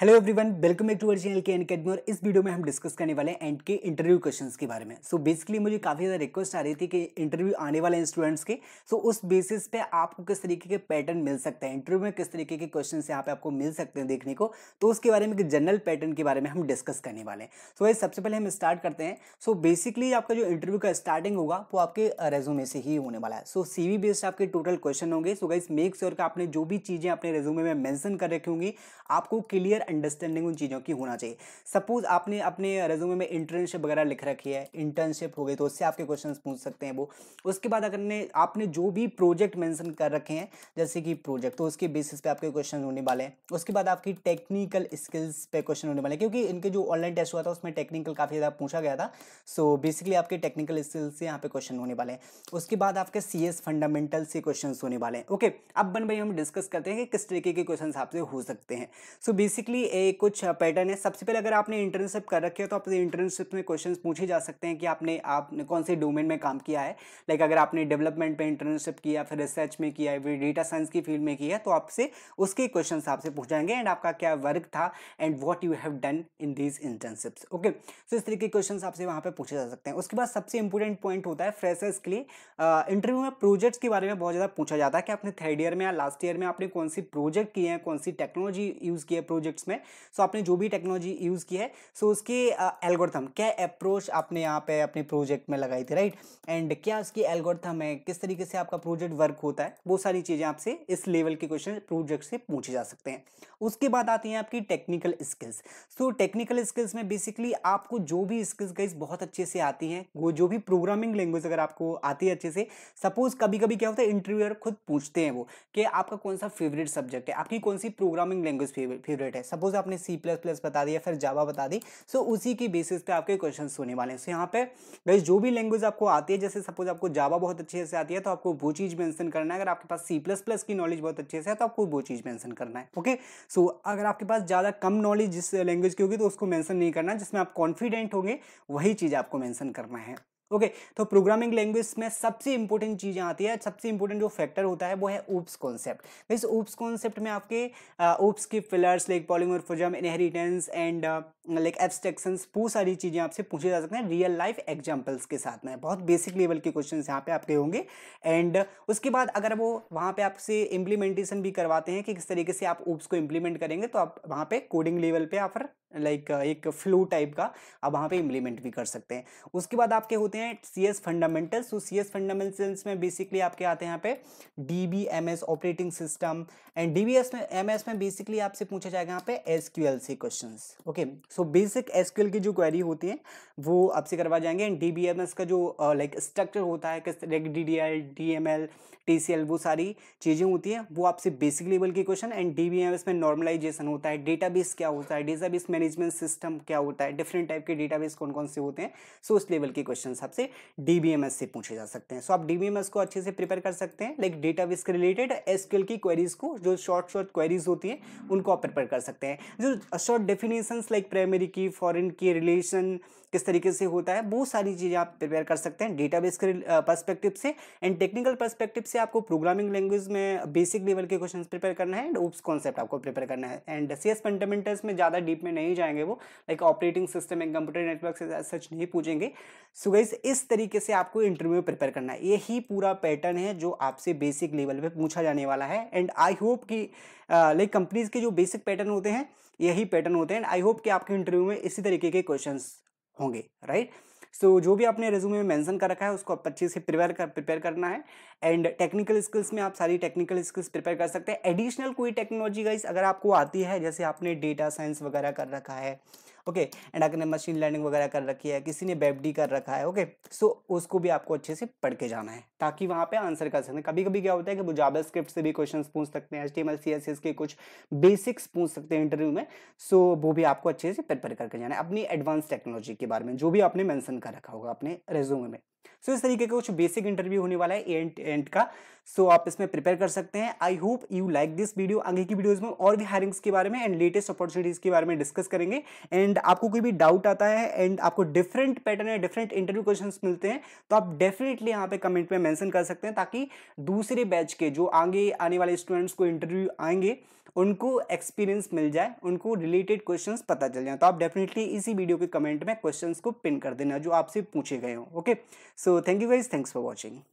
Hello everyone welcome back to our channel K N Academy और इस video में हम डिस्कस करने वाले हैं एंड के इंटरव्यू क्वेश्चंस के बारे में सो so बेसिकली मुझे काफ़ी ज़्यादा रिक्वेस्ट आ रही थी कि इंटरव्यू आने वाले हैं स्टूडेंट्स के सो so उस बेसिस पे आपको किस तरीके के पैटर्न मिल सकते हैं इंटरव्यू में किस तरीके के क्वेश्चन यहाँ पे आपको मिल सकते हैं देखने को तो उसके बारे में जनरल पैटर्न के बारे में हम डिस्कस करने वाले हैं सो so वही सबसे पहले हम स्टार्ट करते हैं सो so बेसिकली आपका जो इंटरव्यू का स्टार्टिंग होगा वो आपके रेजूमे से ही होने वाला है सो सी वी बेस्ड आपके टोटल क्वेश्चन होंगे सो गाइज मेक श्योर आपने जो भी चीज़ें अपने रेजूमे में मैंसन कर रखी होंगी आपको क्लियर अंडरस्टैंडिंग उन चीज़ों की होना चाहिए सपोज आपने अपने रेज्यूमे में इंटर्नशिप वगैरह लिख रखी है इंटर्नशिप हो गई तो उससे आपके क्वेश्चन पूछ सकते हैं वो उसके बाद अगर ने आपने जो भी प्रोजेक्ट मैंसन कर रखे हैं जैसे कि प्रोजेक्ट तो उसके बेसिस पे आपके क्वेश्चन होने वाले हैं उसके बाद आपकी टेक्निकल स्किल्स पे क्वेश्चन होने वाले हैं क्योंकि इनके जो ऑनलाइन टेस्ट हुआ था उसमें टेक्निकल काफ़ी ज़्यादा पूछा गया था सो बेसिकली आपके टेक्निकल स्किल्स से यहाँ पे क्वेश्चन होने वाले हैं उसके बाद आपके सी एस फंडामेंटल से क्वेश्चन होने वाले हैं ओके अब बन भाई हम डिस्कस करते हैं कि किस तरीके के क्वेश्चन आपसे हो सकते हैं सो बेसिकली मोस्टली कुछ पैटर्न है सबसे पहले अगर आपने इंटर्नशिप कर रखी है तो आपसे इंटर्नशिप में क्वेश्चन पूछे जा सकते हैं कि आपने आपने कौन से डोमेन में काम किया है लाइक अगर आपने डेवलपमेंट में इंटर्नशिप किया फिर रिसर्च में किया फिर डेटा साइंस की फील्ड में किया तो आपसे उसके क्वेश्चन आपसे पूछ जाएंगे एंड आपका क्या वर्क था and what you have done in these internships okay so इस तरीके के क्वेश्चन आपसे वहाँ पर पूछे जा सकते हैं उसके बाद सबसे इंपॉर्टेंट पॉइंट होता है फ्रेशर्स के लिए इंटरव्यू में प्रोजेक्ट्स के बारे में बहुत ज़्यादा पूछा जाता है कि आपने थर्ड ईयर में या लास्ट ईयर में आपने कौन सी प्रोजेक्ट किए हैं कौन सी टेक्नोलॉजी यूज़ किया है प्रोजेक्ट्स एनालिटिक्स में सो आपने जो भी टेक्नोलॉजी यूज़ की है सो उसके एल्गोरथम क्या अप्रोच आपने यहाँ पे अपने प्रोजेक्ट में लगाई थी राइट एंड क्या उसकी एल्गोरथम है किस तरीके से आपका प्रोजेक्ट वर्क होता है वो सारी चीज़ें आपसे इस लेवल के क्वेश्चन प्रोजेक्ट से पूछे जा सकते हैं उसके बाद आती हैं आपकी technical skills so technical skills में बेसिकली आपको जो भी स्किल्स गाइज बहुत अच्छे से आती हैं वो जो भी प्रोग्रामिंग लैंग्वेज अगर आपको आती है अच्छे से सपोज कभी कभी क्या होता है इंटरव्यूअर खुद पूछते हैं वो कि आपका कौन सा फेवरेट सब्जेक्ट है आपकी कौन सी प्रोग्रामिंग लैंग्वेज फेवरेट है सपोज आपने सी प्लस प्लस बता दिया फिर जावा बता दी सो so उसी की बेसिस पे आपके क्वेश्चन होने वाले हैं सो so यहाँ पे गई जो भी लैंग्वेज आपको आती है जैसे सपोज आपको जावा बहुत अच्छे से आती है तो आपको वो चीज़ मैंसन करना है अगर आपके पास सी प्लस प्लस की नॉलेज बहुत अच्छे से है तो आपको वो चीज़ मैंसन करना है ओके सो अगर आपके पास ज़्यादा कम नॉलेज जिस लैंग्वेज की होगी तो उसको मैंसन नहीं करना जिसमें आप कॉन्फिडेंट होंगे वही चीज़ आपको मैंसन करना है ओके okay, तो प्रोग्रामिंग लैंग्वेज में सबसे इंपॉर्टेंट चीज़ें आती है सबसे इंपॉर्टेंट जो फैक्टर होता है वो है ओप्स कॉन्सेप्ट इस ओप्स कॉन्सेप्ट में आपके ओप्स के फिलर्स लाइक फोजम इनहेरिटेंस एंड लाइक एब्सट्रेक्शन बहुत सारी चीज़ें आपसे पूछी जा सकते हैं रियल लाइफ एग्जाम्पल्स के साथ में बहुत बेसिक लेवल के क्वेश्चन यहाँ पे आपके होंगे एंड उसके बाद अगर वो वहाँ पे आपसे इम्प्लीमेंटेशन भी करवाते हैं कि किस तरीके से आप ओप्स को इम्प्लीमेंट करेंगे तो आप वहाँ पे कोडिंग लेवल पे आप लाइक एक फ्लो टाइप का आप वहाँ पे इम्प्लीमेंट भी कर सकते हैं उसके बाद आपके होते हैं सी एस फंडामेंटल्स तो सी एस फंडामेंटल्स में बेसिकली आपके आते हैं यहाँ पे D B M S operating system and D B S में एम एस में बेसिकली आपसे पूछा जाएगा यहाँ पे S Q L C question okay so basic S Q L की जो क्वेरी होती है वो आपसे करवा जाएंगे and D B M S का जो लाइक uh, स्ट्रक्चर like, होता है किस तरह D D L D M L T C L वो सारी चीज़ें होती हैं वो आपसे बेसिक लेवल के question and D B M S में नॉर्मलाइजेशन होता है डेटा बेस क्या होता है डेटा बेस मैंने मैनेजमेंट सिस्टम क्या होता है डिफरेंट टाइप के डेटाबेस कौन कौन से होते हैं सो उस लेवल के क्वेश्चन आपसे डीबीएमएस से पूछे जा सकते हैं सो बी आप डीबीएमएस को अच्छे से प्रिपेयर कर सकते हैं लाइक डेटाबेस के रिलेटेड एसक्यूएल की क्वेरीज को जो शॉर्ट शॉर्ट क्वेरीज होती है उनको आप प्रिपेयर कर सकते हैं जो शॉर्ट डेफिनेशन लाइक प्राइमरी की फॉरन की रिलेशन किस तरीके से होता है बहुत सारी चीज़ें आप प्रिपेयर कर सकते हैं डेटाबेस के पर्सपेक्टिव से एंड टेक्निकल पर्सपेक्टिव से आपको प्रोग्रामिंग लैंग्वेज में बेसिक लेवल के क्वेश्चन प्रिपेयर करना है एंड ओप्स कॉन्सेप्ट आपको प्रिपेयर करना है एंड सी एस फंडामेंटल्स में ज़्यादा डीप में नहीं नहीं जाएंगे वो like operating system and computer network से सच नहीं पूछेंगे सो गाइज इस तरीके से आपको इंटरव्यू प्रिपेयर करना है यही पूरा पैटर्न है जो आपसे बेसिक लेवल पर पूछा जाने वाला है एंड आई होप कि लाइक कंपनीज के जो बेसिक पैटर्न होते हैं यही पैटर्न होते हैं एंड आई होप कि आपके इंटरव्यू में इसी तरीके के क्वेश्चन होंगे राइट right? सो so, जो भी आपने रेज्यूमे में मेंशन कर रखा है उसको आप अच्छे से प्रिपेयर कर प्रिपेयर करना है एंड टेक्निकल स्किल्स में आप सारी टेक्निकल स्किल्स प्रिपेयर कर सकते हैं एडिशनल कोई टेक्नोलॉजी गाइस अगर आपको आती है जैसे आपने डेटा साइंस वगैरह कर रखा है ओके एंड अगर मशीन लर्निंग वगैरह कर रखी है किसी ने बेबडी कर रखा है ओके सो उसको भी आपको अच्छे से पढ़ के जाना है ताकि वहाँ पे आंसर कर सकते हैं कभी कभी क्या होता है कि वो जावा स्क्रिप्ट से भी क्वेश्चन पूछ सकते हैं H T M C S S के कुछ बेसिक्स पूछ सकते हैं इंटरव्यू में सो वो भी आपको अच्छे से प्रिपेयर करके जाना है अपनी एडवांस टेक्नोलॉजी के बारे में जो भी आपने मैंसन कर रखा होगा अपने रेज्यूमे में सो so, इस तरीके का कुछ बेसिक इंटरव्यू होने वाला है एंड एंड का सो so, आप इसमें प्रिपेयर कर सकते हैं I hope you like this video आगे की वीडियोस में और भी हायरिंग्स के बारे में एंड लेटेस्ट अपॉर्चुनिटीज़ के बारे में डिस्कस करेंगे एंड आपको कोई भी डाउट आता है एंड आपको डिफरेंट पैटर्न या डिफरेंट इंटरव्यू क्वेश्चन मिलते हैं तो आप डेफिनेटली यहाँ पे कमेंट में मैंशन कर सकते हैं ताकि दूसरे बैच के जो आगे आने वाले स्टूडेंट्स को इंटरव्यू आएंगे उनको एक्सपीरियंस मिल जाए उनको रिलेटेड क्वेश्चंस पता चल जाए तो आप डेफिनेटली इसी वीडियो के कमेंट में क्वेश्चंस को पिन कर देना जो आपसे पूछे गए हो okay So thank you guys. Thanks for watching.